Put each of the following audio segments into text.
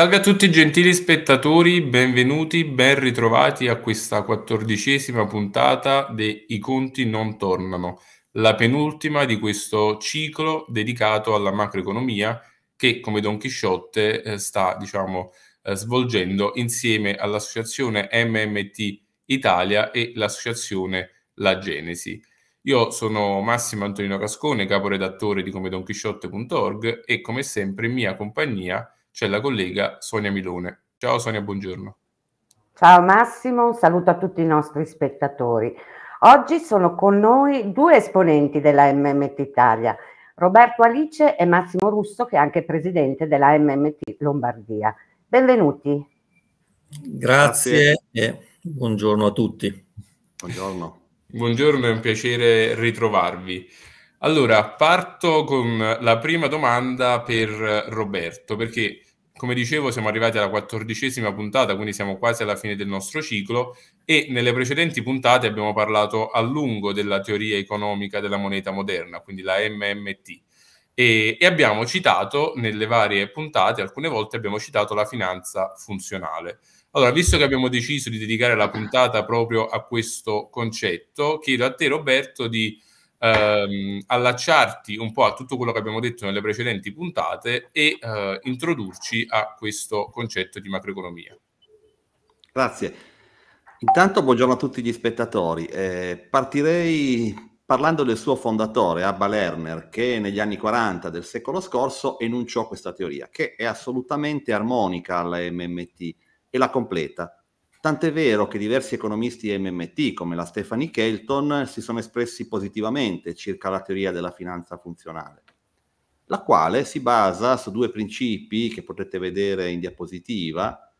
Salve a tutti gentili spettatori, benvenuti, ben ritrovati a questa quattordicesima puntata di I conti non tornano, la penultima di questo ciclo dedicato alla macroeconomia che come Don Chisciotte eh, sta diciamo, eh, svolgendo insieme all'associazione MMT Italia e l'associazione La Genesi. Io sono Massimo Antonino Cascone, caporedattore di comedonchisciotte.org e come sempre in mia compagnia c'è la collega Sonia Milone. Ciao Sonia, buongiorno. Ciao Massimo, un saluto a tutti i nostri spettatori. Oggi sono con noi due esponenti della MMT Italia, Roberto Alice e Massimo Russo, che è anche presidente della MMT Lombardia. Benvenuti. Grazie, e buongiorno a tutti. Buongiorno. Buongiorno, è un piacere ritrovarvi. Allora, parto con la prima domanda per Roberto, perché come dicevo, siamo arrivati alla quattordicesima puntata, quindi siamo quasi alla fine del nostro ciclo e nelle precedenti puntate abbiamo parlato a lungo della teoria economica della moneta moderna, quindi la MMT. E, e abbiamo citato nelle varie puntate, alcune volte abbiamo citato la finanza funzionale. Allora, visto che abbiamo deciso di dedicare la puntata proprio a questo concetto, chiedo a te Roberto di ehm, allacciarti un po' a tutto quello che abbiamo detto nelle precedenti puntate e eh, introdurci a questo concetto di macroeconomia. Grazie. Intanto buongiorno a tutti gli spettatori. Eh, partirei parlando del suo fondatore, Abba Lerner, che negli anni 40 del secolo scorso enunciò questa teoria, che è assolutamente armonica alla MMT e la completa. Tant'è vero che diversi economisti MMT, come la Stephanie Kelton, si sono espressi positivamente circa la teoria della finanza funzionale, la quale si basa su due principi che potete vedere in diapositiva.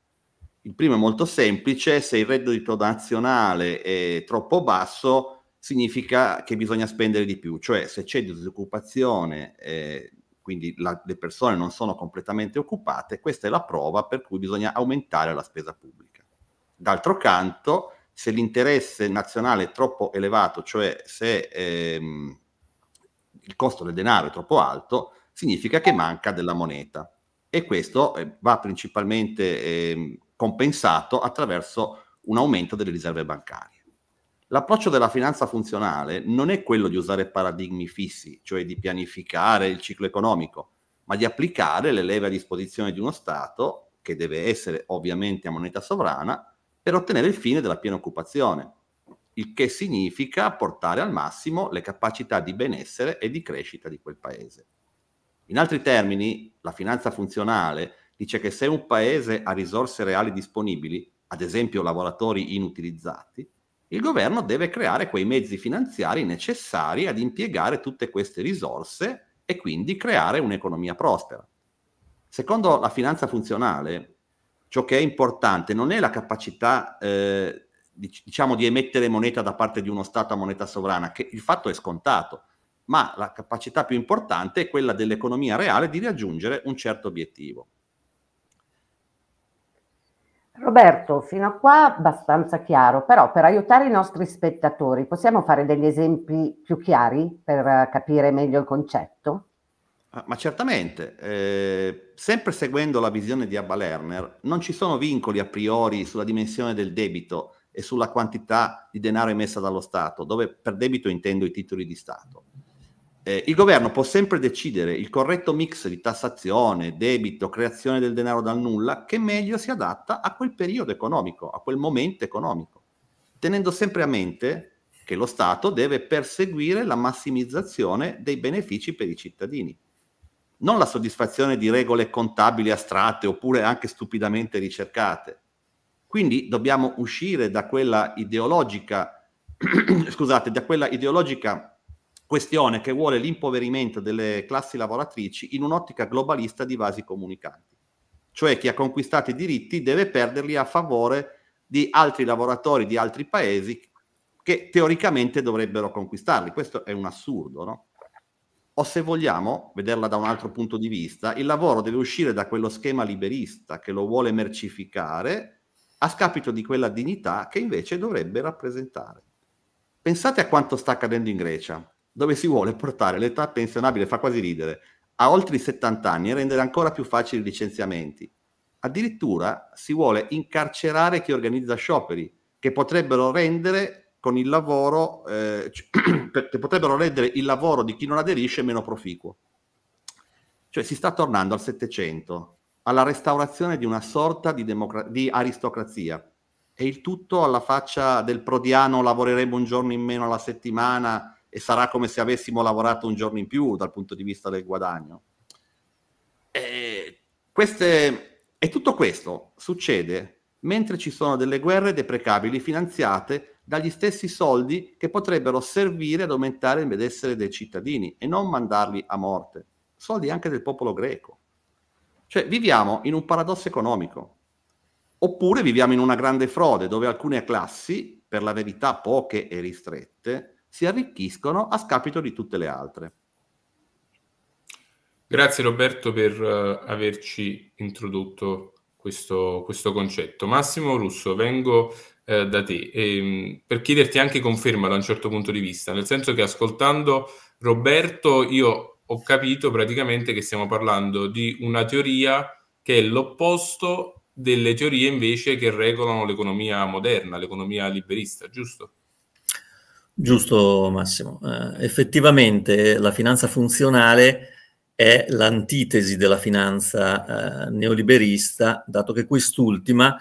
Il primo è molto semplice, se il reddito nazionale è troppo basso significa che bisogna spendere di più, cioè se c'è disoccupazione, eh, quindi la, le persone non sono completamente occupate, questa è la prova per cui bisogna aumentare la spesa pubblica. D'altro canto, se l'interesse nazionale è troppo elevato, cioè se ehm, il costo del denaro è troppo alto, significa che manca della moneta e questo eh, va principalmente eh, compensato attraverso un aumento delle riserve bancarie. L'approccio della finanza funzionale non è quello di usare paradigmi fissi, cioè di pianificare il ciclo economico, ma di applicare le leve a disposizione di uno Stato, che deve essere ovviamente a moneta sovrana, per ottenere il fine della piena occupazione, il che significa portare al massimo le capacità di benessere e di crescita di quel paese. In altri termini, la finanza funzionale dice che se un paese ha risorse reali disponibili, ad esempio lavoratori inutilizzati, il governo deve creare quei mezzi finanziari necessari ad impiegare tutte queste risorse e quindi creare un'economia prospera. Secondo la finanza funzionale, Ciò che è importante non è la capacità eh, diciamo di emettere moneta da parte di uno Stato a moneta sovrana, che il fatto è scontato, ma la capacità più importante è quella dell'economia reale di raggiungere un certo obiettivo. Roberto, fino a qua abbastanza chiaro, però per aiutare i nostri spettatori possiamo fare degli esempi più chiari per eh, capire meglio il concetto? Ah, ma certamente, eh, sempre seguendo la visione di Abba Lerner, non ci sono vincoli a priori sulla dimensione del debito e sulla quantità di denaro emessa dallo Stato, dove per debito intendo i titoli di Stato. Eh, il governo può sempre decidere il corretto mix di tassazione, debito, creazione del denaro dal nulla che meglio si adatta a quel periodo economico, a quel momento economico, tenendo sempre a mente che lo Stato deve perseguire la massimizzazione dei benefici per i cittadini non la soddisfazione di regole contabili astratte oppure anche stupidamente ricercate. Quindi dobbiamo uscire da quella ideologica, scusate, da quella ideologica questione che vuole l'impoverimento delle classi lavoratrici in un'ottica globalista di vasi comunicanti. Cioè chi ha conquistato i diritti deve perderli a favore di altri lavoratori di altri paesi che teoricamente dovrebbero conquistarli. Questo è un assurdo, no? o se vogliamo vederla da un altro punto di vista, il lavoro deve uscire da quello schema liberista che lo vuole mercificare a scapito di quella dignità che invece dovrebbe rappresentare. Pensate a quanto sta accadendo in Grecia, dove si vuole portare l'età pensionabile, fa quasi ridere, a oltre i 70 anni e rendere ancora più facili i licenziamenti. Addirittura si vuole incarcerare chi organizza scioperi, che potrebbero rendere con il lavoro, eh, che potrebbero rendere il lavoro di chi non aderisce meno proficuo. Cioè si sta tornando al Settecento, alla restaurazione di una sorta di, democra- di aristocrazia. E il tutto alla faccia del prodiano lavoreremo un giorno in meno alla settimana e sarà come se avessimo lavorato un giorno in più dal punto di vista del guadagno. E, queste, e tutto questo succede mentre ci sono delle guerre deprecabili finanziate dagli stessi soldi che potrebbero servire ad aumentare il benessere dei cittadini e non mandarli a morte, soldi anche del popolo greco. Cioè viviamo in un paradosso economico, oppure viviamo in una grande frode dove alcune classi, per la verità poche e ristrette, si arricchiscono a scapito di tutte le altre. Grazie Roberto per uh, averci introdotto questo, questo concetto. Massimo Russo, vengo eh, da te, e, ehm, per chiederti anche conferma da un certo punto di vista, nel senso che ascoltando Roberto io ho capito praticamente che stiamo parlando di una teoria che è l'opposto delle teorie invece che regolano l'economia moderna, l'economia liberista, giusto? Giusto Massimo, eh, effettivamente la finanza funzionale è l'antitesi della finanza eh, neoliberista, dato che quest'ultima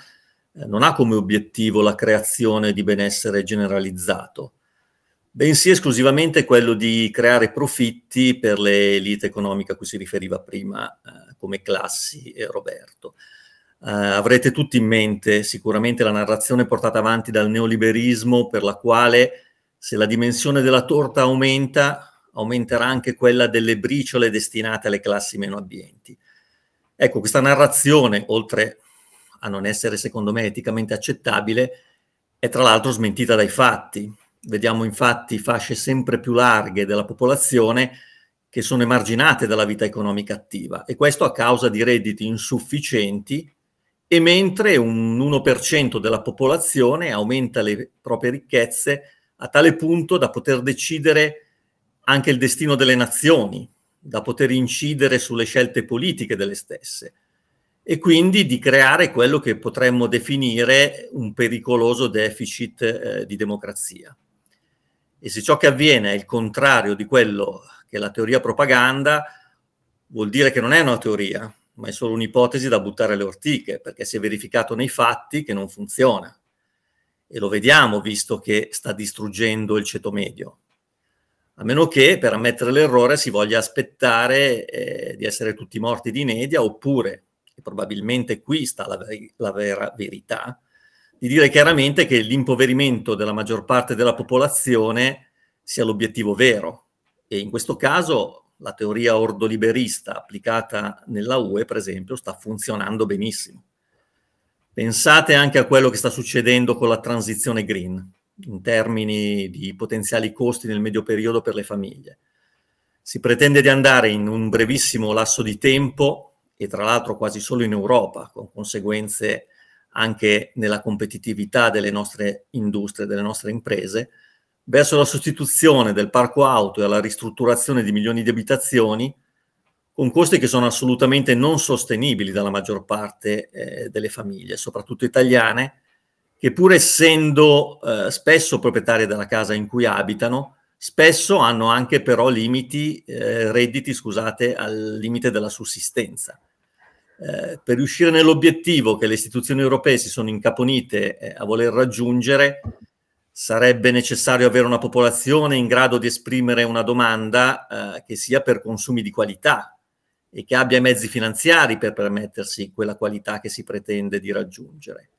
eh, non ha come obiettivo la creazione di benessere generalizzato, bensì esclusivamente quello di creare profitti per le elite economiche a cui si riferiva prima, eh, come Classi e Roberto. Eh, avrete tutti in mente sicuramente la narrazione portata avanti dal neoliberismo per la quale se la dimensione della torta aumenta, aumenterà anche quella delle briciole destinate alle classi meno abbienti. Ecco, questa narrazione, oltre a non essere secondo me eticamente accettabile è tra l'altro smentita dai fatti. Vediamo infatti fasce sempre più larghe della popolazione che sono emarginate dalla vita economica attiva e questo a causa di redditi insufficienti e mentre un 1% della popolazione aumenta le proprie ricchezze a tale punto da poter decidere anche il destino delle nazioni, da poter incidere sulle scelte politiche delle stesse e quindi di creare quello che potremmo definire un pericoloso deficit eh, di democrazia. E se ciò che avviene è il contrario di quello che la teoria propaganda, vuol dire che non è una teoria, ma è solo un'ipotesi da buttare alle ortiche, perché si è verificato nei fatti che non funziona. E lo vediamo, visto che sta distruggendo il ceto medio. A meno che per ammettere l'errore si voglia aspettare eh, di essere tutti morti di inedia, oppure e probabilmente qui sta la, ver- la vera verità, di dire chiaramente che l'impoverimento della maggior parte della popolazione sia l'obiettivo vero. E in questo caso la teoria ordoliberista applicata nella UE, per esempio, sta funzionando benissimo. Pensate anche a quello che sta succedendo con la transizione green in termini di potenziali costi nel medio periodo per le famiglie. Si pretende di andare in un brevissimo lasso di tempo e tra l'altro quasi solo in Europa, con conseguenze anche nella competitività delle nostre industrie, delle nostre imprese, verso la sostituzione del parco auto e alla ristrutturazione di milioni di abitazioni, con costi che sono assolutamente non sostenibili dalla maggior parte eh, delle famiglie, soprattutto italiane, che pur essendo eh, spesso proprietarie della casa in cui abitano, spesso hanno anche però limiti, eh, redditi, scusate, al limite della sussistenza. Eh, per riuscire nell'obiettivo che le istituzioni europee si sono incaponite eh, a voler raggiungere, sarebbe necessario avere una popolazione in grado di esprimere una domanda eh, che sia per consumi di qualità e che abbia i mezzi finanziari per permettersi quella qualità che si pretende di raggiungere.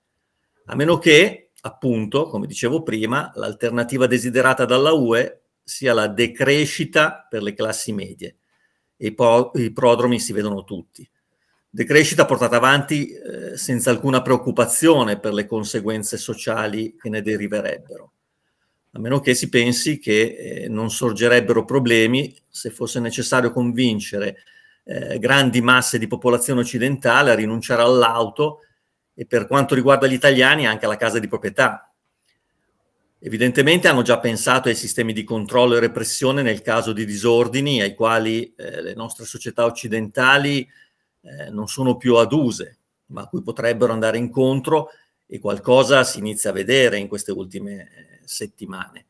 A meno che, appunto, come dicevo prima, l'alternativa desiderata dalla UE sia la decrescita per le classi medie. I, pro- i prodromi si vedono tutti decrescita portata avanti eh, senza alcuna preoccupazione per le conseguenze sociali che ne deriverebbero, a meno che si pensi che eh, non sorgerebbero problemi se fosse necessario convincere eh, grandi masse di popolazione occidentale a rinunciare all'auto e per quanto riguarda gli italiani anche alla casa di proprietà. Evidentemente hanno già pensato ai sistemi di controllo e repressione nel caso di disordini ai quali eh, le nostre società occidentali eh, eh, non sono più aduse, ma a cui potrebbero andare incontro e qualcosa si inizia a vedere in queste ultime eh, settimane.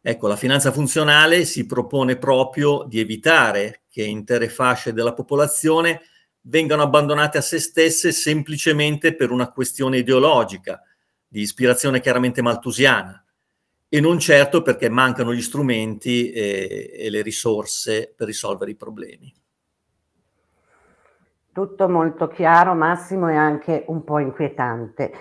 Ecco, la finanza funzionale si propone proprio di evitare che intere fasce della popolazione vengano abbandonate a se stesse semplicemente per una questione ideologica, di ispirazione chiaramente maltusiana, e non certo perché mancano gli strumenti e, eh, e le risorse per risolvere i problemi. Tutto molto chiaro, Massimo, e anche un po' inquietante.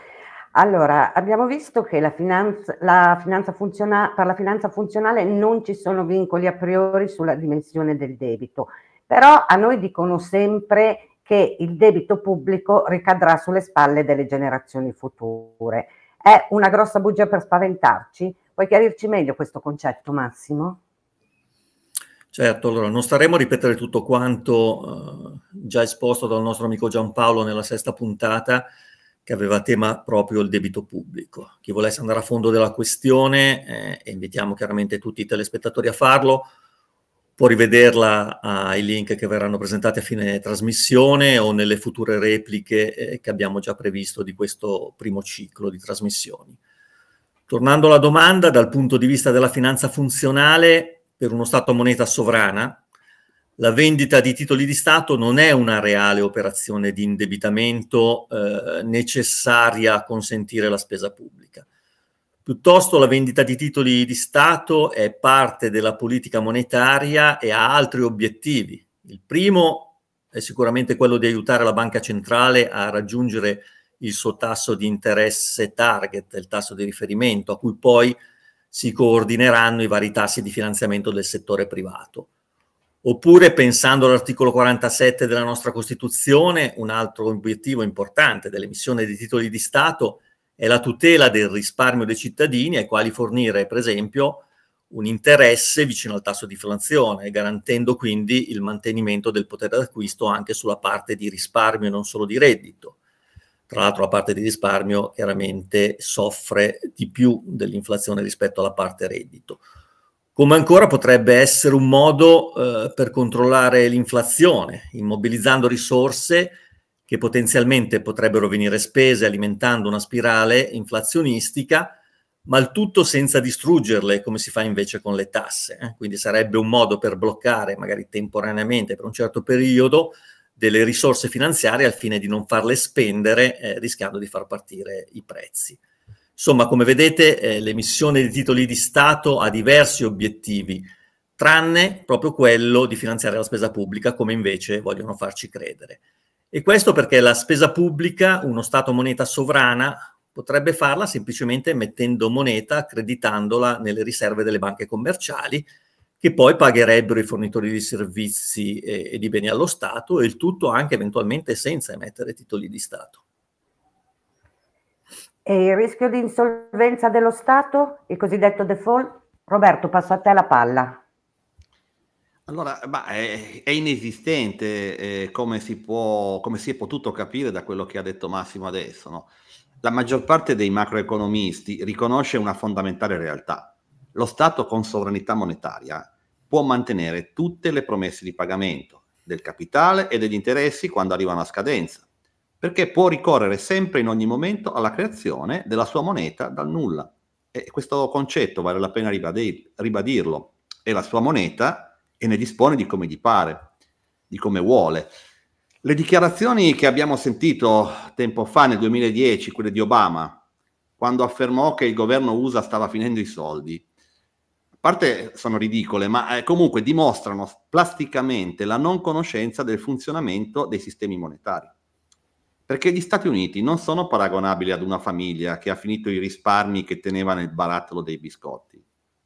Allora, abbiamo visto che la finanza, la finanza per la finanza funzionale non ci sono vincoli a priori sulla dimensione del debito, però a noi dicono sempre che il debito pubblico ricadrà sulle spalle delle generazioni future. È una grossa bugia per spaventarci? Puoi chiarirci meglio questo concetto, Massimo? Certo, allora non staremo a ripetere tutto quanto eh, già esposto dal nostro amico Giampaolo nella sesta puntata che aveva tema proprio il debito pubblico. Chi volesse andare a fondo della questione, eh, e invitiamo chiaramente tutti i telespettatori a farlo, può rivederla ai link che verranno presentati a fine trasmissione o nelle future repliche eh, che abbiamo già previsto di questo primo ciclo di trasmissioni. Tornando alla domanda, dal punto di vista della finanza funzionale, per uno Stato moneta sovrana, la vendita di titoli di Stato non è una reale operazione di indebitamento eh, necessaria a consentire la spesa pubblica. Piuttosto la vendita di titoli di Stato è parte della politica monetaria e ha altri obiettivi. Il primo è sicuramente quello di aiutare la banca centrale a raggiungere il suo tasso di interesse target, il tasso di riferimento, a cui poi si coordineranno i vari tassi di finanziamento del settore privato. Oppure, pensando all'articolo 47 della nostra Costituzione, un altro obiettivo importante dell'emissione di titoli di Stato è la tutela del risparmio dei cittadini ai quali fornire, per esempio, un interesse vicino al tasso di inflazione, garantendo quindi il mantenimento del potere d'acquisto anche sulla parte di risparmio e non solo di reddito. Tra l'altro la parte di risparmio chiaramente soffre di più dell'inflazione rispetto alla parte reddito. Come ancora potrebbe essere un modo eh, per controllare l'inflazione, immobilizzando risorse che potenzialmente potrebbero venire spese alimentando una spirale inflazionistica, ma il tutto senza distruggerle come si fa invece con le tasse. Eh? Quindi sarebbe un modo per bloccare, magari temporaneamente per un certo periodo, delle risorse finanziarie al fine di non farle spendere eh, rischiando di far partire i prezzi. Insomma, come vedete, eh, l'emissione di titoli di Stato ha diversi obiettivi, tranne proprio quello di finanziare la spesa pubblica, come invece vogliono farci credere. E questo perché la spesa pubblica, uno Stato moneta sovrana, potrebbe farla semplicemente mettendo moneta, accreditandola nelle riserve delle banche commerciali, che poi pagherebbero i fornitori di servizi e, e di beni allo Stato e il tutto anche eventualmente senza emettere titoli di Stato. E il rischio di insolvenza dello Stato, il cosiddetto default? Roberto, passo a te la palla. Allora, è, è, inesistente eh, come, si può, come, si è potuto capire da quello che ha detto Massimo adesso. No? La maggior parte dei macroeconomisti riconosce una fondamentale realtà, lo Stato con sovranità monetaria può mantenere tutte le promesse di pagamento del capitale e degli interessi quando arrivano a scadenza, perché può ricorrere sempre in ogni momento alla creazione della sua moneta dal nulla. E questo concetto vale la pena ribadirlo. È la sua moneta e ne dispone di come gli pare, di come vuole. Le dichiarazioni che abbiamo sentito tempo fa, nel 2010, quelle di Obama, quando affermò che il governo USA stava finendo i soldi, parte sono ridicole, ma eh, comunque dimostrano plasticamente la non conoscenza del funzionamento dei sistemi monetari. Perché gli Stati Uniti non sono paragonabili ad una famiglia che ha finito i risparmi che teneva nel barattolo dei biscotti.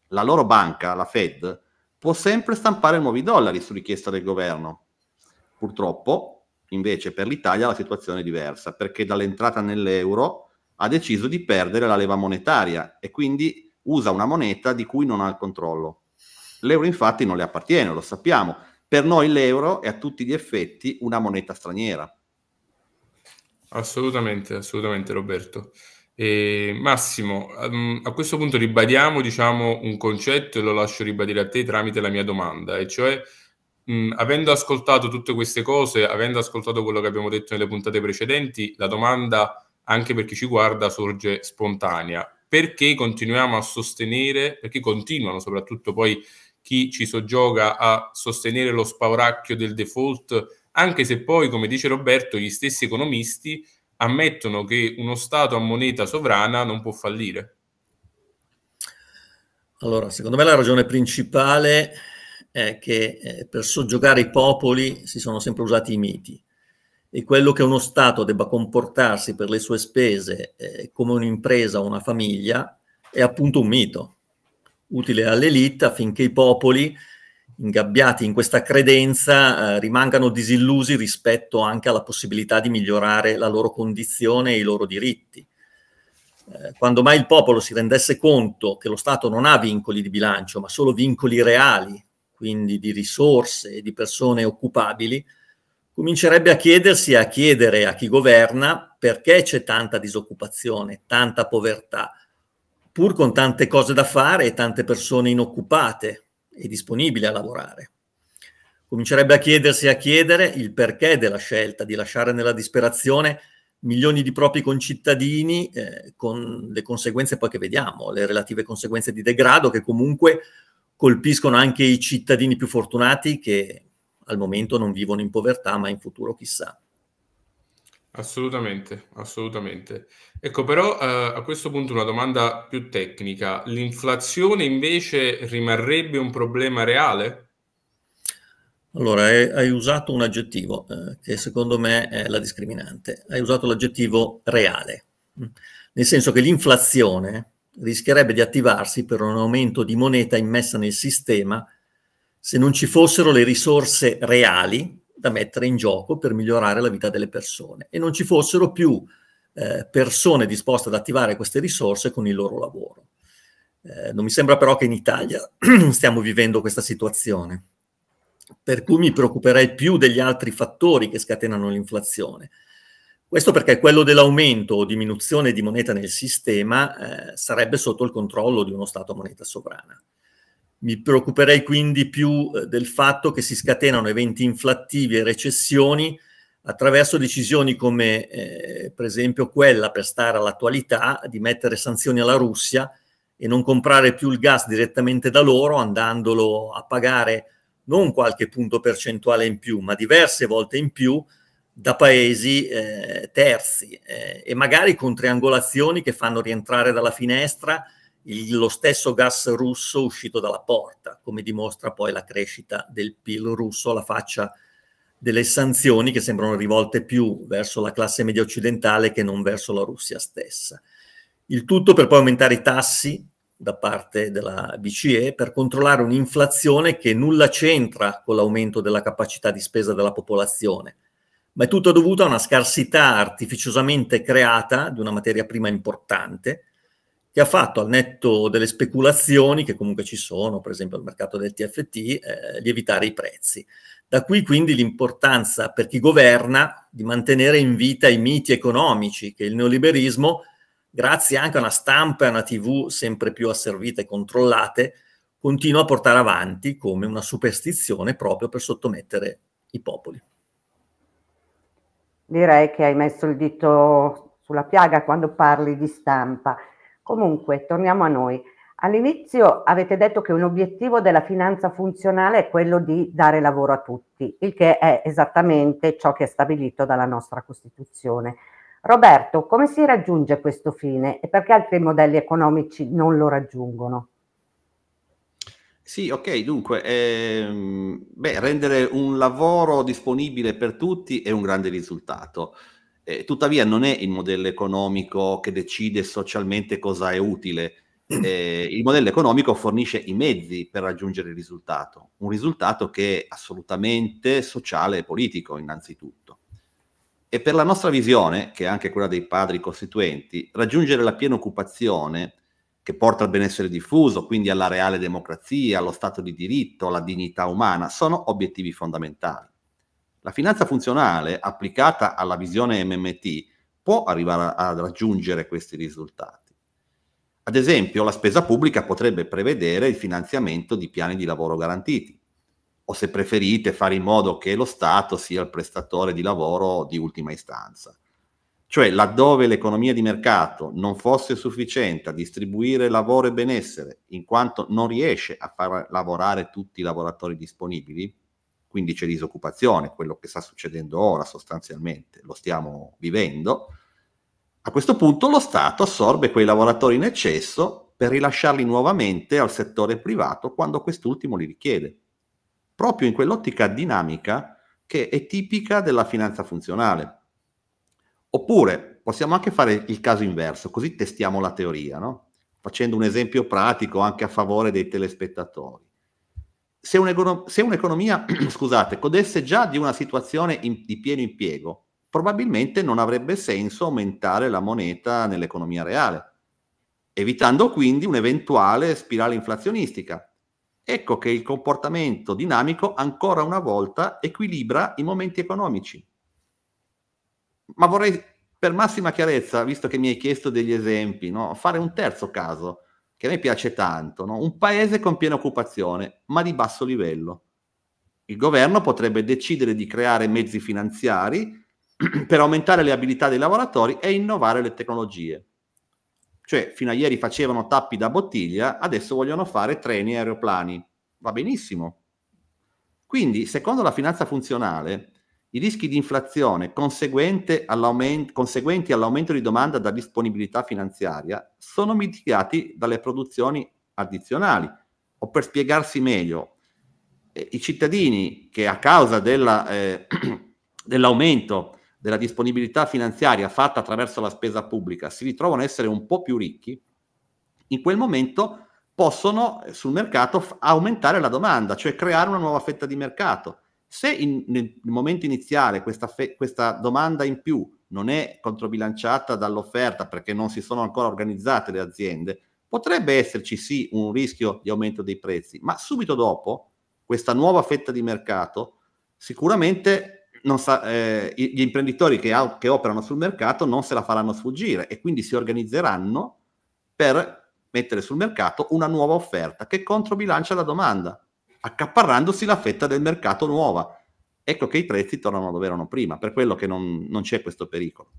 La loro banca, la Fed, può sempre stampare nuovi dollari su richiesta del governo. Purtroppo, invece, per l'Italia la situazione è diversa, perché dall'entrata nell'euro ha deciso di perdere la leva monetaria e quindi usa una moneta di cui non ha il controllo. L'euro infatti non le appartiene, lo sappiamo. Per noi l'euro è a tutti gli effetti una moneta straniera. Assolutamente, assolutamente Roberto. E Massimo, ehm, a questo punto ribadiamo diciamo, un concetto e lo lascio ribadire a te tramite la mia domanda, e cioè mh, avendo ascoltato tutte queste cose, avendo ascoltato quello che abbiamo detto nelle puntate precedenti, la domanda anche per chi ci guarda sorge spontanea perché continuiamo a sostenere, perché continuano soprattutto poi chi ci soggioga a sostenere lo spauracchio del default, anche se poi, come dice Roberto, gli stessi economisti ammettono che uno Stato a moneta sovrana non può fallire. Allora, secondo me la ragione principale è che eh, per soggiogare i popoli si sono sempre usati i miti e quello che uno Stato debba comportarsi per le sue spese eh, come un'impresa o una famiglia è appunto un mito, utile all'elite affinché i popoli ingabbiati in questa credenza eh, rimangano disillusi rispetto anche alla possibilità di migliorare la loro condizione e i loro diritti. Eh, quando mai il popolo si rendesse conto che lo Stato non ha vincoli di bilancio, ma solo vincoli reali, quindi di risorse e di persone occupabili, comincerebbe a chiedersi e a chiedere a chi governa perché c'è tanta disoccupazione, tanta povertà, pur con tante cose da fare e tante persone inoccupate e disponibili a lavorare. Comincerebbe a chiedersi e a chiedere il perché della scelta di lasciare nella disperazione milioni di propri concittadini eh, con le conseguenze poi che vediamo, le relative conseguenze di degrado che comunque colpiscono anche i cittadini più fortunati che al momento non vivono in povertà, ma in futuro chissà. Assolutamente, assolutamente. Ecco, però eh, a questo punto una domanda più tecnica. L'inflazione invece rimarrebbe un problema reale? Allora, eh, hai, usato un aggettivo eh, che secondo me è la discriminante. Hai usato l'aggettivo reale, mm. nel senso che l'inflazione rischierebbe di attivarsi per un aumento di moneta immessa nel sistema se non ci fossero le risorse reali da mettere in gioco per migliorare la vita delle persone e non ci fossero più eh, persone disposte ad attivare queste risorse con il loro lavoro. Eh, non mi sembra però che in Italia stiamo vivendo questa situazione, per cui mi preoccuperei più degli altri fattori che scatenano l'inflazione. Questo perché quello dell'aumento o diminuzione di moneta nel sistema eh, sarebbe sotto il controllo di uno Stato moneta sovrana. Mi preoccuperei quindi più eh, del fatto che si scatenano eventi inflattivi e recessioni attraverso decisioni come eh, per esempio quella, per stare all'attualità, di mettere sanzioni alla Russia e non comprare più il gas direttamente da loro, andandolo a pagare non qualche punto percentuale in più, ma diverse volte in più da paesi eh, terzi eh, e magari con triangolazioni che fanno rientrare dalla finestra lo stesso gas russo uscito dalla porta, come dimostra poi la crescita del PIL russo alla faccia delle sanzioni che sembrano rivolte più verso la classe media occidentale che non verso la Russia stessa. Il tutto per poi aumentare i tassi da parte della BCE per controllare un'inflazione che nulla c'entra con l'aumento della capacità di spesa della popolazione, ma è tutto dovuto a una scarsità artificiosamente creata di una materia prima importante, che ha fatto al netto delle speculazioni che comunque ci sono, per esempio al mercato del TFT, eh, lievitare i prezzi. Da qui quindi l'importanza per chi governa di mantenere in vita i miti economici che il neoliberismo, grazie anche a una stampa e a una TV sempre più asservite e controllate, continua a portare avanti come una superstizione proprio per sottomettere i popoli. Direi che hai messo il dito sulla piaga quando parli di stampa. Comunque, torniamo a noi. All'inizio avete detto che un obiettivo della finanza funzionale è quello di dare lavoro a tutti, il che è esattamente ciò che è stabilito dalla nostra Costituzione. Roberto, come si raggiunge questo fine e perché altri modelli economici non lo raggiungono? Sì, ok, dunque, ehm, beh, rendere un lavoro disponibile per tutti è un grande risultato eh, tuttavia non è il modello economico che decide socialmente cosa è utile. Eh, il modello economico fornisce i mezzi per raggiungere il risultato, un risultato che è assolutamente sociale e politico innanzitutto. E per la nostra visione, che è anche quella dei padri costituenti, raggiungere la piena occupazione che porta al benessere diffuso, quindi alla reale democrazia, allo Stato di diritto, alla dignità umana, sono obiettivi fondamentali. La finanza funzionale applicata alla visione MMT può arrivare a, a raggiungere questi risultati. Ad esempio, la spesa pubblica potrebbe prevedere il finanziamento di piani di lavoro garantiti o se preferite fare in modo che lo Stato sia il prestatore di lavoro di ultima istanza. Cioè, laddove l'economia di mercato non fosse sufficiente a distribuire lavoro e benessere, in quanto non riesce a far lavorare tutti i lavoratori disponibili, quindi c'è disoccupazione, quello che sta succedendo ora sostanzialmente, lo stiamo vivendo, a questo punto lo Stato assorbe quei lavoratori in eccesso per rilasciarli nuovamente al settore privato quando quest'ultimo li richiede, proprio in quell'ottica dinamica che è tipica della finanza funzionale. Oppure possiamo anche fare il caso inverso, così testiamo la teoria, no? facendo un esempio pratico anche a favore dei telespettatori se, un'econo- se un'economia, scusate, godesse già di una situazione in, di pieno impiego, probabilmente non avrebbe senso aumentare la moneta nell'economia reale, evitando quindi un'eventuale spirale inflazionistica. Ecco che il comportamento dinamico ancora una volta equilibra i momenti economici. Ma vorrei, per massima chiarezza, visto che mi hai chiesto degli esempi, no? fare un terzo caso che a me piace tanto, no? un paese con piena occupazione, ma di basso livello. Il governo potrebbe decidere di creare mezzi finanziari per aumentare le abilità dei lavoratori e innovare le tecnologie. Cioè, fino a ieri facevano tappi da bottiglia, adesso vogliono fare treni e aeroplani. Va benissimo. Quindi, secondo la finanza funzionale, i rischi di inflazione conseguenti all'aumento di domanda da disponibilità finanziaria sono mitigati dalle produzioni addizionali. O per spiegarsi meglio, eh, i cittadini che a causa della, eh, dell'aumento della disponibilità finanziaria fatta attraverso la spesa pubblica si ritrovano ad essere un po' più ricchi, in quel momento possono eh, sul mercato f- aumentare la domanda, cioè creare una nuova fetta di mercato se in, nel momento iniziale questa, fe, questa domanda in più non è controbilanciata dall'offerta perché non si sono ancora organizzate le aziende, potrebbe esserci sì un rischio di aumento dei prezzi, ma subito dopo questa nuova fetta di mercato sicuramente sa, eh, gli imprenditori che, che, operano sul mercato non se la faranno sfuggire e quindi si organizzeranno per mettere sul mercato una nuova offerta che controbilancia la domanda accaparrandosi la fetta del mercato nuova. Ecco che i prezzi tornano dove erano prima, per quello che non, non c'è questo pericolo.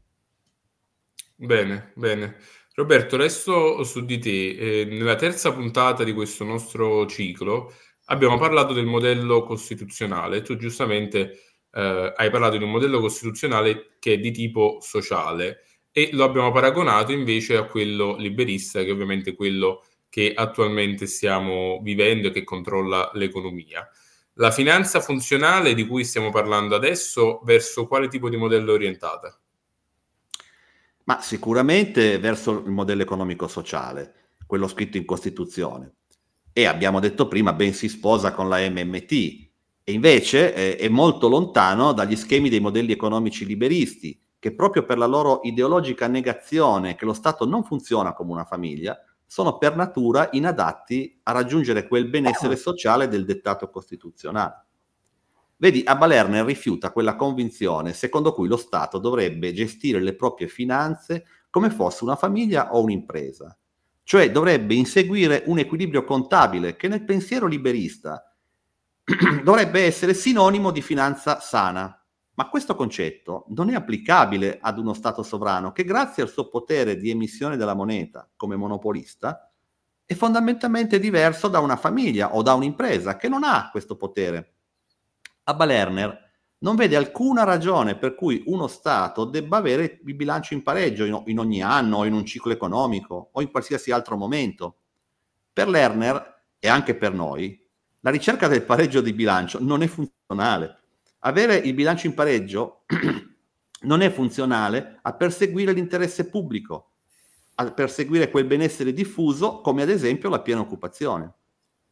Bene, bene. Roberto, resto su di te. Eh, nella terza puntata di questo nostro ciclo abbiamo parlato del modello costituzionale. Tu giustamente eh, hai parlato di un modello costituzionale che è di tipo sociale e lo abbiamo paragonato invece a quello liberista, che è ovviamente quello che attualmente stiamo vivendo e che controlla l'economia. La finanza funzionale di cui stiamo parlando adesso, verso quale tipo di modello è orientata? Ma sicuramente verso il modello economico-sociale, quello scritto in Costituzione. E abbiamo detto prima, ben si sposa con la MMT, e invece eh, è molto lontano dagli schemi dei modelli economici liberisti, che proprio per la loro ideologica negazione che lo Stato non funziona come una famiglia, sono per natura inadatti a raggiungere quel benessere eh. sociale del dettato costituzionale. Vedi, Abalerner rifiuta quella convinzione secondo cui lo Stato dovrebbe gestire le proprie finanze come fosse una famiglia o un'impresa, cioè dovrebbe inseguire un equilibrio contabile che nel pensiero liberista dovrebbe essere sinonimo di finanza sana. Ma questo concetto non è applicabile ad uno Stato sovrano che grazie al suo potere di emissione della moneta come monopolista è fondamentalmente diverso da una famiglia o da un'impresa che non ha questo potere. Abba Lerner non vede alcuna ragione per cui uno Stato debba avere il bilancio in pareggio in, ogni anno o in un ciclo economico o in qualsiasi altro momento. Per Lerner e anche per noi, la ricerca del pareggio di bilancio non è funzionale avere il bilancio in pareggio non è funzionale a perseguire l'interesse pubblico, a perseguire quel benessere diffuso come ad esempio la piena occupazione.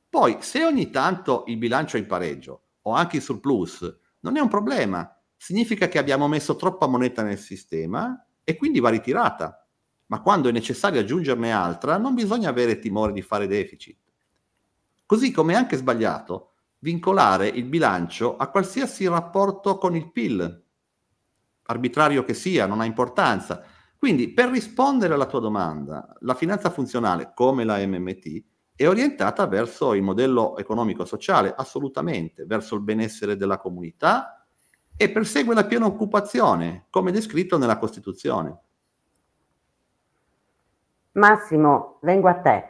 Poi, se ogni tanto il bilancio è in pareggio o anche in surplus, non è un problema. Significa che abbiamo messo troppa moneta nel sistema e quindi va ritirata. Ma quando è necessario aggiungerne altra, non bisogna avere timore di fare deficit. Così come è anche sbagliato vincolare il bilancio a qualsiasi rapporto con il PIL, arbitrario che sia, non ha importanza. Quindi per rispondere alla tua domanda, la finanza funzionale come la MMT è orientata verso il modello economico-sociale, assolutamente, verso il benessere della comunità e persegue la piena occupazione, come descritto nella Costituzione. Massimo, vengo a te.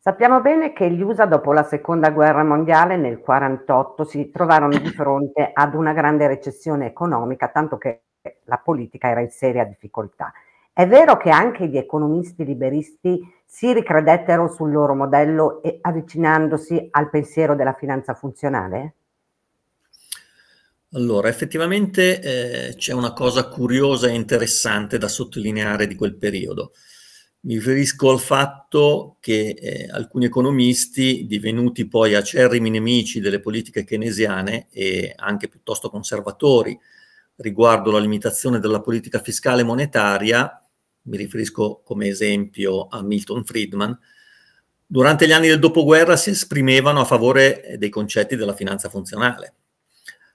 Sappiamo bene che gli USA dopo la seconda guerra mondiale nel 1948 si trovarono di fronte ad una grande recessione economica, tanto che la politica era in seria difficoltà. È vero che anche gli economisti liberisti si ricredettero sul loro modello e avvicinandosi al pensiero della finanza funzionale? Allora, effettivamente eh, c'è una cosa curiosa e interessante da sottolineare di quel periodo. Mi riferisco al fatto che eh, alcuni economisti, divenuti poi acerrimi nemici delle politiche keynesiane e anche piuttosto conservatori riguardo la limitazione della politica fiscale e monetaria, mi riferisco come esempio a Milton Friedman, durante gli anni del dopoguerra si esprimevano a favore eh, dei concetti della finanza funzionale.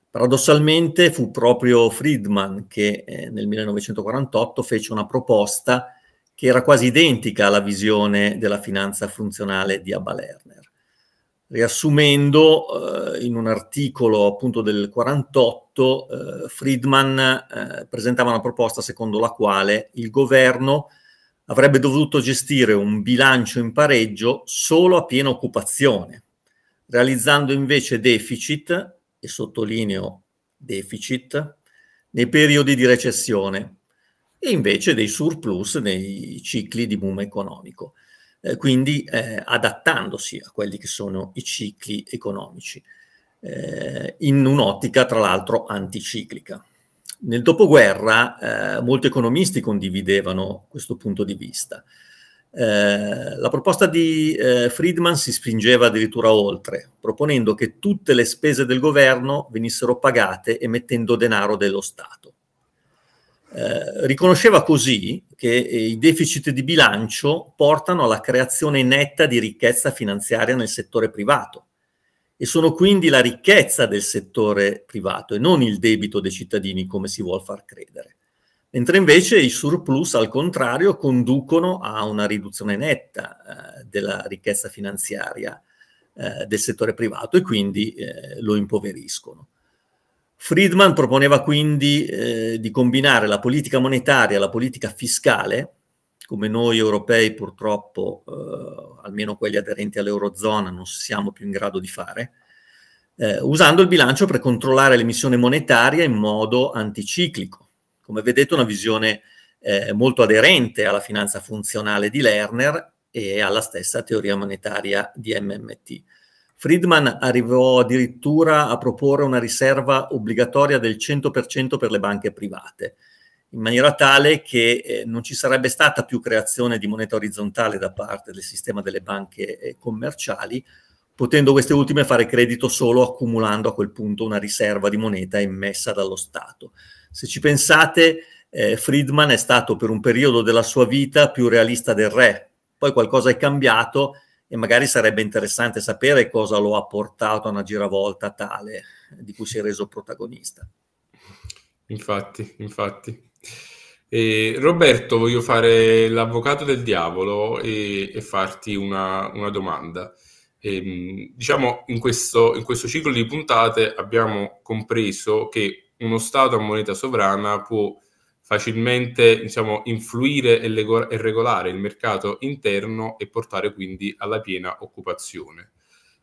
Paradossalmente fu proprio Friedman che eh, nel 1948 fece una proposta che era quasi identica alla visione della finanza funzionale di Abba Lerner. Riassumendo, eh, in un articolo appunto del 48, eh, Friedman eh, presentava una proposta secondo la quale il governo avrebbe dovuto gestire un bilancio in pareggio solo a piena occupazione, realizzando invece deficit, e sottolineo deficit, nei periodi di recessione, e invece dei surplus nei cicli di boom economico, eh, quindi eh, adattandosi a quelli che sono i cicli economici, eh, in un'ottica tra l'altro anticiclica. Nel dopoguerra eh, molti economisti condividevano questo punto di vista. Eh, la proposta di eh, Friedman si spingeva addirittura oltre, proponendo che tutte le spese del governo venissero pagate emettendo denaro dello Stato eh, riconosceva così che eh, i deficit di bilancio portano alla creazione netta di ricchezza finanziaria nel settore privato e sono quindi la ricchezza del settore privato e non il debito dei cittadini come si vuol far credere. Mentre invece i surplus, al contrario, conducono a una riduzione netta eh, della ricchezza finanziaria eh, del settore privato e quindi eh, lo impoveriscono. Friedman proponeva quindi eh, di combinare la politica monetaria, e la politica fiscale, come noi europei purtroppo, eh, almeno quelli aderenti all'Eurozona, non siamo più in grado di fare, eh, usando il bilancio per controllare l'emissione monetaria in modo anticiclico. Come vedete una visione eh, molto aderente alla finanza funzionale di Lerner e alla stessa teoria monetaria di MMT. Friedman arrivò addirittura a proporre una riserva obbligatoria del 100% per le banche private, in maniera tale che eh, non ci sarebbe stata più creazione di moneta orizzontale da parte del sistema delle banche eh, commerciali, potendo queste ultime fare credito solo accumulando a quel punto una riserva di moneta emessa dallo Stato. Se ci pensate, eh, Friedman è stato per un periodo della sua vita più realista del re, poi qualcosa è cambiato e magari sarebbe interessante sapere cosa lo ha portato a una giravolta tale eh, di cui si è reso protagonista. Infatti, infatti. Eh, Roberto, voglio fare l'avvocato del diavolo e, e farti una, una domanda. Eh, diciamo, in questo, in questo ciclo di puntate abbiamo compreso che uno Stato a moneta sovrana può facilmente diciamo, influire e, e regolare il mercato interno e portare quindi alla piena occupazione.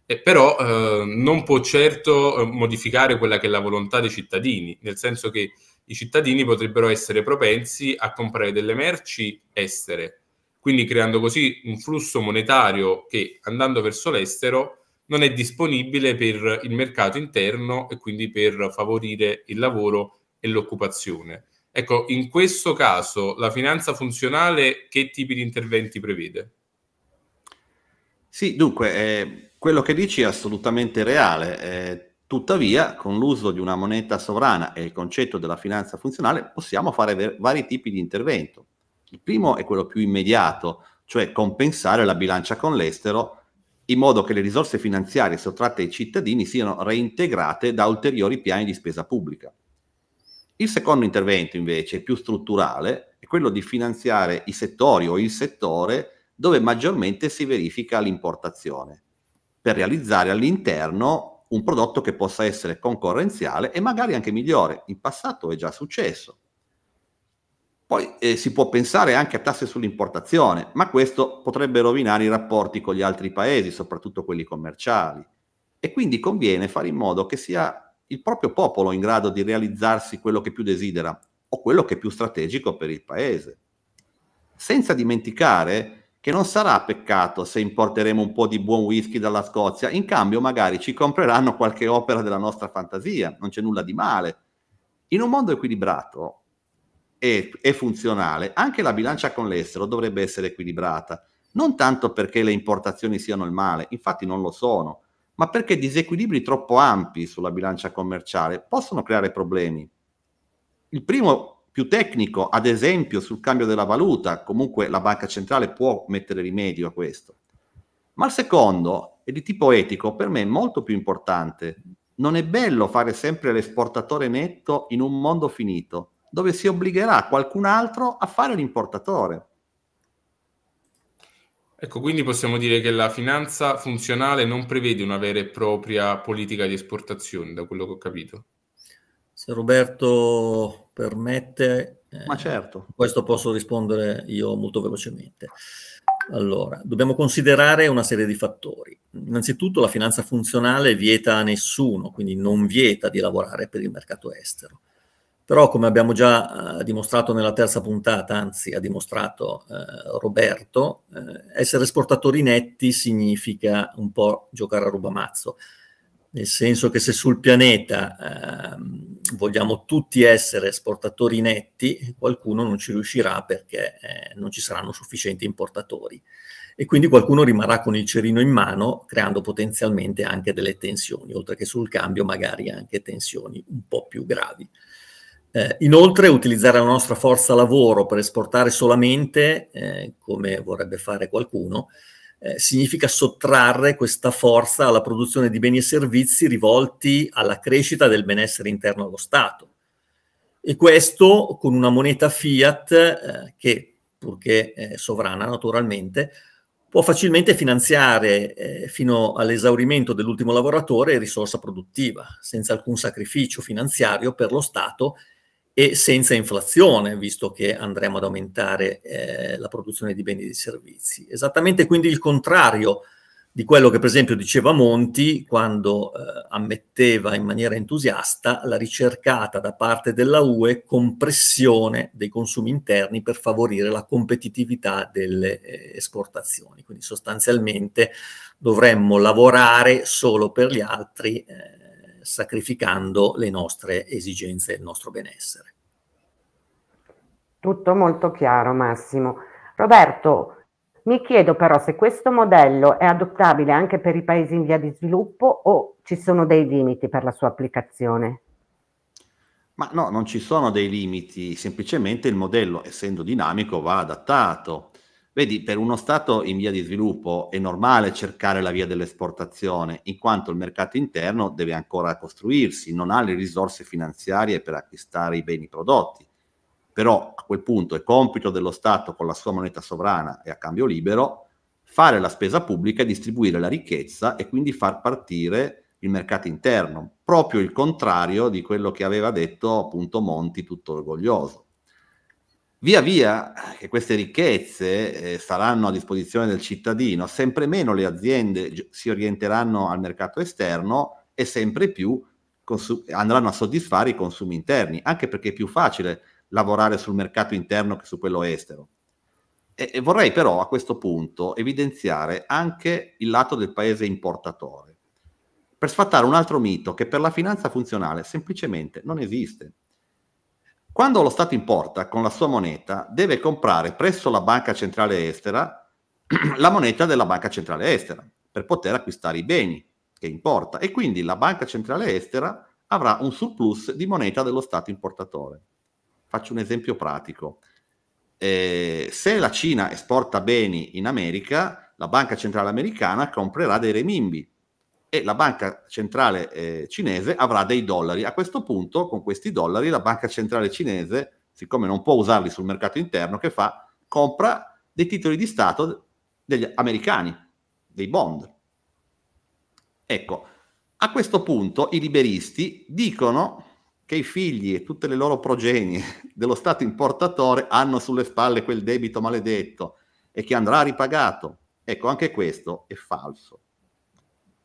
Eh, però eh, non può certo eh, modificare quella che è la volontà dei cittadini, nel senso che i cittadini potrebbero essere propensi a comprare delle merci estere, quindi creando così un flusso monetario che andando verso l'estero non è disponibile per il mercato interno e quindi per favorire il lavoro e l'occupazione. Ecco, in questo caso la finanza funzionale che tipi di interventi prevede? Sì, dunque, eh, quello che dici è assolutamente reale. Eh, tuttavia, con l'uso di una moneta sovrana e il concetto della finanza funzionale, possiamo fare ver- vari tipi di intervento. Il primo è quello più immediato, cioè compensare la bilancia con l'estero in modo che le risorse finanziarie sottratte ai cittadini siano reintegrate da ulteriori piani di spesa pubblica. Il secondo intervento invece, più strutturale, è quello di finanziare i settori o il settore dove maggiormente si verifica l'importazione, per realizzare all'interno un prodotto che possa essere concorrenziale e magari anche migliore. In passato è già successo. Poi eh, si può pensare anche a tasse sull'importazione, ma questo potrebbe rovinare i rapporti con gli altri paesi, soprattutto quelli commerciali. E quindi conviene fare in modo che sia il proprio popolo in grado di realizzarsi quello che più desidera o quello che è più strategico per il paese. Senza dimenticare che non sarà peccato se importeremo un po' di buon whisky dalla Scozia, in cambio magari ci compreranno qualche opera della nostra fantasia, non c'è nulla di male. In un mondo equilibrato e, e funzionale, anche la bilancia con l'estero dovrebbe essere equilibrata, non tanto perché le importazioni siano il male, infatti non lo sono, ma perché disequilibri troppo ampi sulla bilancia commerciale possono creare problemi. Il primo più tecnico, ad esempio sul cambio della valuta, comunque la banca centrale può mettere rimedio a questo. Ma il secondo è di tipo etico, per me è molto più importante. Non è bello fare sempre l'esportatore netto in un mondo finito, dove si obbligherà qualcun altro a fare l'importatore. Ecco, quindi possiamo dire che la finanza funzionale non prevede una vera e propria politica di esportazione, da quello che ho capito. Se Roberto permette, Ma eh, certo. Eh, questo posso rispondere io molto velocemente. Allora, dobbiamo considerare una serie di fattori. Innanzitutto la finanza funzionale vieta a nessuno, quindi non vieta di lavorare per il mercato estero. Però come abbiamo già eh, dimostrato nella terza puntata, anzi ha dimostrato eh, Roberto, eh, essere esportatori netti significa un po' giocare a rubamazzo. Nel senso che se sul pianeta ehm, vogliamo tutti essere esportatori netti, qualcuno non ci riuscirà perché eh, non ci saranno sufficienti importatori. E quindi qualcuno rimarrà con il cerino in mano, creando potenzialmente anche delle tensioni, oltre che sul cambio magari anche tensioni un po' più gravi. Eh, inoltre utilizzare la nostra forza lavoro per esportare solamente, eh, come vorrebbe fare qualcuno, eh, significa sottrarre questa forza alla produzione di beni e servizi rivolti alla crescita del benessere interno allo Stato. E questo con una moneta fiat eh, che, purché eh, sovrana naturalmente, può facilmente finanziare eh, fino all'esaurimento dell'ultimo lavoratore risorsa produttiva, senza alcun sacrificio finanziario per lo Stato e senza inflazione, visto che andremo ad aumentare eh, la produzione di beni e di servizi. Esattamente quindi il contrario di quello che per esempio diceva Monti quando eh, ammetteva in maniera entusiasta la ricercata da parte della UE compressione dei consumi interni per favorire la competitività delle eh, esportazioni. Quindi sostanzialmente dovremmo lavorare solo per gli altri eh, sacrificando le nostre esigenze e il nostro benessere. Tutto molto chiaro Massimo. Roberto, mi chiedo però se questo modello è adottabile anche per i paesi in via di sviluppo o ci sono dei limiti per la sua applicazione? Ma no, non ci sono dei limiti, semplicemente il modello, essendo dinamico, va adattato Vedi, per uno Stato in via di sviluppo è normale cercare la via dell'esportazione, in quanto il mercato interno deve ancora costruirsi, non ha le risorse finanziarie per acquistare i beni prodotti. Però a quel punto è compito dello Stato con la sua moneta sovrana e a cambio libero fare la spesa pubblica e distribuire la ricchezza e quindi far partire il mercato interno, proprio il contrario di quello che aveva detto appunto Monti tutto orgoglioso. Via via che queste ricchezze eh, saranno a disposizione del cittadino, sempre meno le aziende si orienteranno al mercato esterno e sempre più consu- andranno a soddisfare i consumi interni, anche perché è più facile lavorare sul mercato interno che su quello estero. E, e vorrei però a questo punto evidenziare anche il lato del paese importatore, per sfatare un altro mito che per la finanza funzionale semplicemente non esiste. Quando lo Stato importa con la sua moneta, deve comprare presso la banca centrale estera la moneta della banca centrale estera per poter acquistare i beni che importa e quindi la banca centrale estera avrà un surplus di moneta dello Stato importatore. Faccio un esempio pratico. Eh, se la Cina esporta beni in America, la banca centrale americana comprerà dei remimbi e la banca centrale eh, cinese avrà dei dollari. A questo punto, con questi dollari, la banca centrale cinese, siccome non può usarli sul mercato interno, che fa? Compra dei titoli di Stato degli americani, dei bond. Ecco, a questo punto i liberisti dicono che i figli e tutte le loro progenie dello Stato importatore hanno sulle spalle quel debito maledetto e che andrà ripagato. Ecco, anche questo è falso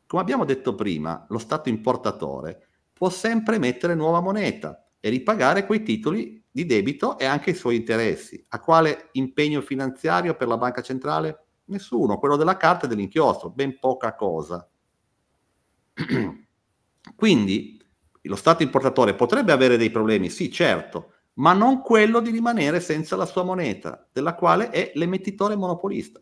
come abbiamo detto prima, lo Stato importatore può sempre emettere nuova moneta e ripagare quei titoli di debito e anche i suoi interessi. A quale impegno finanziario per la banca centrale? Nessuno, quello della carta e dell'inchiostro, ben poca cosa. Quindi lo Stato importatore potrebbe avere dei problemi, sì certo, ma non quello di rimanere senza la sua moneta, della quale è l'emettitore monopolista.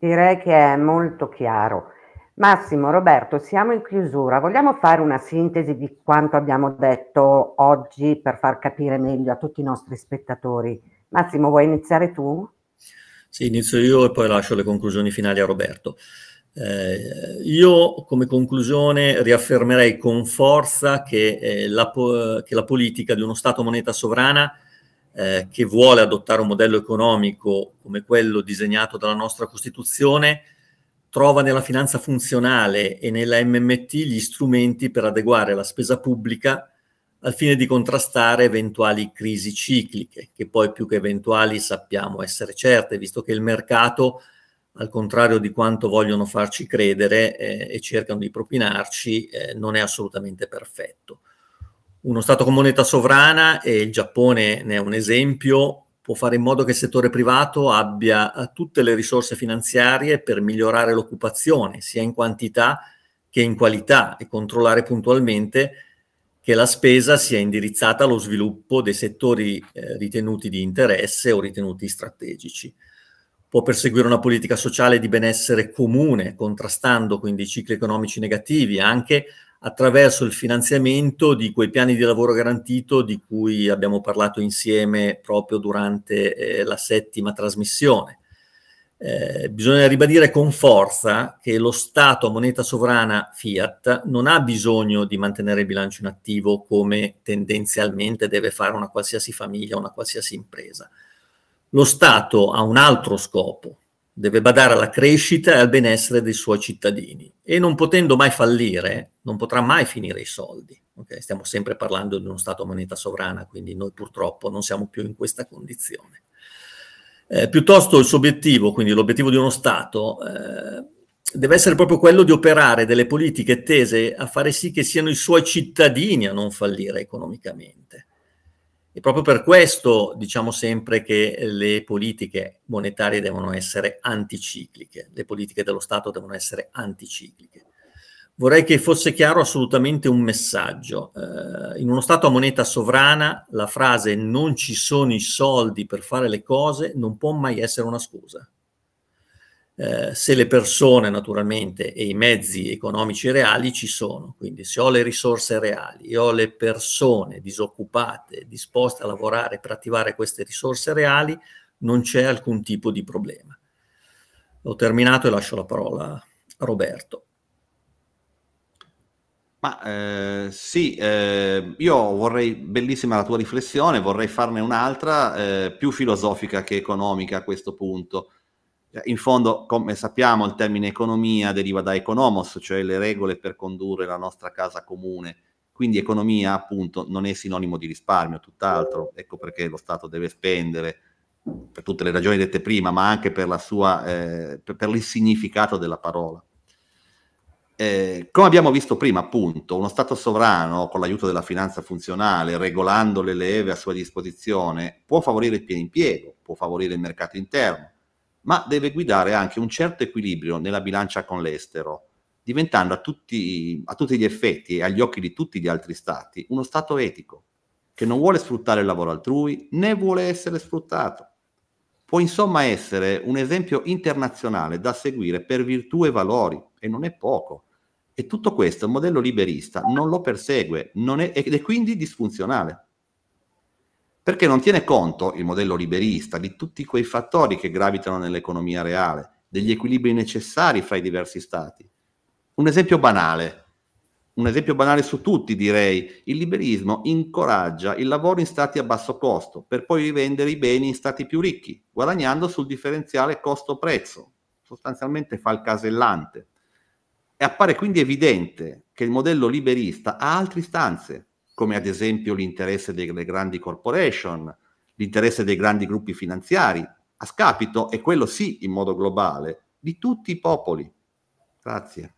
Direi che è molto chiaro. Massimo, Roberto, siamo in chiusura. Vogliamo fare una sintesi di quanto abbiamo detto oggi per far capire meglio a tutti i nostri spettatori? Massimo, vuoi iniziare tu? Sì, inizio io e poi lascio le conclusioni finali a Roberto. Eh, io come conclusione riaffermerei con forza che, eh, la, che la politica di uno Stato moneta sovrana eh, che vuole adottare un modello economico come quello disegnato dalla nostra Costituzione, trova nella finanza funzionale e nella MMT gli strumenti per adeguare la spesa pubblica al fine di contrastare eventuali crisi cicliche, che poi più che eventuali sappiamo essere certe, visto che il mercato, al contrario di quanto vogliono farci credere eh, e cercano di propinarci, eh, non è assolutamente perfetto uno Stato con moneta sovrana, e il Giappone ne è un esempio, può fare in modo che il settore privato abbia eh, tutte le risorse finanziarie per migliorare l'occupazione, sia in quantità che in qualità, e controllare puntualmente che la spesa sia indirizzata allo sviluppo dei settori eh, ritenuti di interesse o ritenuti strategici può perseguire una politica sociale di benessere comune, contrastando quindi i cicli economici negativi, anche attraverso il finanziamento di quei piani di lavoro garantito di cui abbiamo parlato insieme proprio durante eh, la settima trasmissione. Eh, bisogna ribadire con forza che lo Stato a moneta sovrana fiat non ha bisogno di mantenere il bilancio inattivo come tendenzialmente deve fare una qualsiasi famiglia, una qualsiasi impresa lo Stato ha un altro scopo, deve badare alla crescita e al benessere dei suoi cittadini e non potendo mai fallire non potrà mai finire i soldi. Okay? Stiamo sempre parlando di uno Stato a moneta sovrana, quindi noi purtroppo non siamo più in questa condizione. Eh, piuttosto il suo obiettivo, quindi l'obiettivo di uno Stato, eh, deve essere proprio quello di operare delle politiche tese a fare sì che siano i suoi cittadini a non fallire economicamente. E proprio per questo diciamo sempre che le politiche monetarie devono essere anticicliche, le politiche dello Stato devono essere anticicliche. Vorrei che fosse chiaro assolutamente un messaggio. Eh, in uno Stato a moneta sovrana la frase non ci sono i soldi per fare le cose non può mai essere una scusa. Eh, se le persone naturalmente e i mezzi economici reali ci sono. Quindi se ho le risorse reali e ho le persone disoccupate, disposte a lavorare per attivare queste risorse reali, non c'è alcun tipo di problema. Ho terminato e lascio la parola a Roberto. Ma eh, sì, eh, io vorrei, bellissima la tua riflessione, vorrei farne un'altra eh, più filosofica che economica a questo punto in fondo, come sappiamo, il termine economia deriva da economos, cioè le regole per condurre la nostra casa comune. Quindi economia, appunto, non è sinonimo di risparmio, tutt'altro. Ecco perché lo Stato deve spendere, per tutte le ragioni dette prima, ma anche per, sua, eh, per il significato della parola. Eh, come abbiamo visto prima, appunto, uno Stato sovrano, con l'aiuto della finanza funzionale, regolando le leve a sua disposizione, può favorire il pieno impiego, può favorire il mercato interno, ma deve guidare anche un certo equilibrio nella bilancia con l'estero, diventando a tutti, a tutti gli effetti e agli occhi di tutti gli altri stati uno stato etico, che non vuole sfruttare il lavoro altrui né vuole essere sfruttato. Può insomma essere un esempio internazionale da seguire per virtù e valori, e non è poco. E tutto questo il modello liberista non lo persegue non è, ed è quindi disfunzionale perché non tiene conto il modello liberista di tutti quei fattori che gravitano nell'economia reale, degli equilibri necessari fra i diversi stati. Un esempio banale, un esempio banale su tutti direi, il liberismo incoraggia il lavoro in stati a basso costo per poi rivendere i beni in stati più ricchi, guadagnando sul differenziale costo-prezzo, sostanzialmente fa il casellante. E appare quindi evidente che il modello liberista ha altre istanze, come ad esempio l'interesse delle grandi corporation, l'interesse dei grandi gruppi finanziari, a scapito, e quello sì in modo globale, di tutti i popoli. Grazie.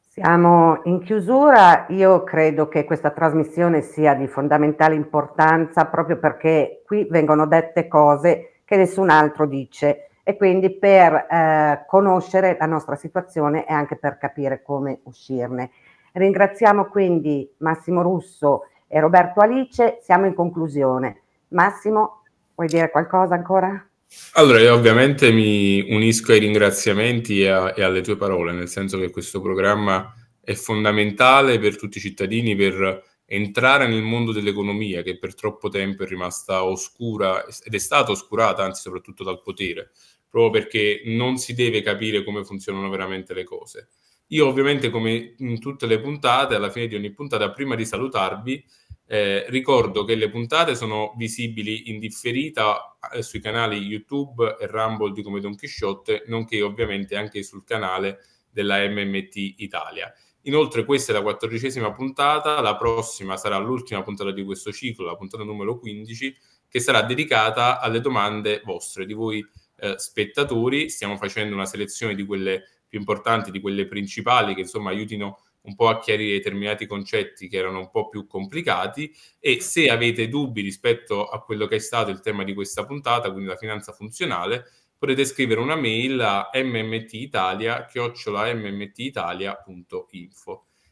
Siamo in chiusura, io credo che questa trasmissione sia di fondamentale importanza proprio perché qui vengono dette cose che nessun altro dice e quindi per eh, conoscere la nostra situazione e anche per capire come uscirne. Ringraziamo quindi Massimo Russo e Roberto Alice, siamo in conclusione. Massimo, vuoi dire qualcosa ancora? Allora, io ovviamente mi unisco ai ringraziamenti e, a, e alle tue parole, nel senso che questo programma è fondamentale per tutti i cittadini per entrare nel mondo dell'economia che per troppo tempo è rimasta oscura ed è stata oscurata, anzi soprattutto dal potere, proprio perché non si deve capire come funzionano veramente le cose. Io ovviamente come in tutte le puntate, alla fine di ogni puntata, prima di salutarvi, eh, ricordo che le puntate sono visibili in differita eh, sui canali YouTube e Rumble di Come Don Chisciotte, nonché ovviamente anche sul canale della MMT Italia. Inoltre questa è la quattordicesima puntata, la prossima sarà l'ultima puntata di questo ciclo, la puntata numero 15, che sarà dedicata alle domande vostre, di voi eh, spettatori. Stiamo facendo una selezione di quelle più importanti, di quelle principali che insomma aiutino un po' a chiarire determinati concetti che erano un po' più complicati e se avete dubbi rispetto a quello che è stato il tema di questa puntata, quindi la finanza funzionale, potete scrivere una mail a mmtitalia.info.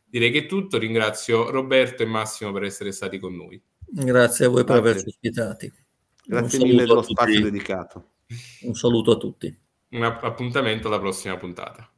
Direi che è tutto, ringrazio Roberto e Massimo per essere stati con noi. Grazie a voi per averci ospitati. Grazie mille dello spazio dedicato. Un saluto a tutti un appuntamento alla prossima puntata.